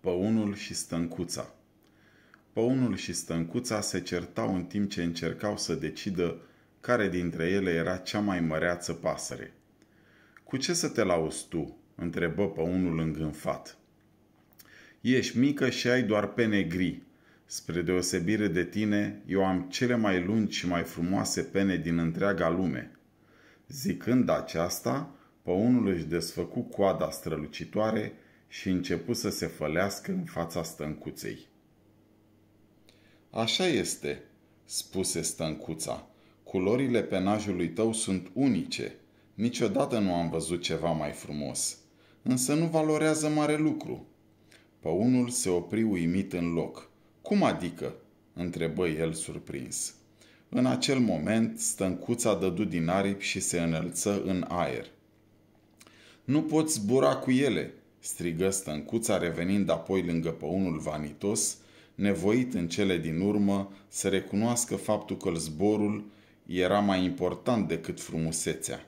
Păunul și Stâncuța. Păunul și Stâncuța se certau în timp ce încercau să decidă care dintre ele era cea mai măreață pasăre. Cu ce să te lauzi tu?" întrebă păunul îngânfat. Ești mică și ai doar pene gri. Spre deosebire de tine, eu am cele mai lungi și mai frumoase pene din întreaga lume." Zicând aceasta, păunul își desfăcu coada strălucitoare, și începu să se fălească în fața stâncuței. Așa este, spuse stâncuța. Culorile penajului tău sunt unice. Niciodată nu am văzut ceva mai frumos. Însă nu valorează mare lucru. Păunul se opri uimit în loc. Cum adică? întrebă el surprins. În acel moment, stâncuța dădu din aripi și se înălță în aer. Nu poți zbura cu ele, strigă stâncuța revenind apoi lângă păunul vanitos, nevoit în cele din urmă să recunoască faptul că zborul era mai important decât frumusețea.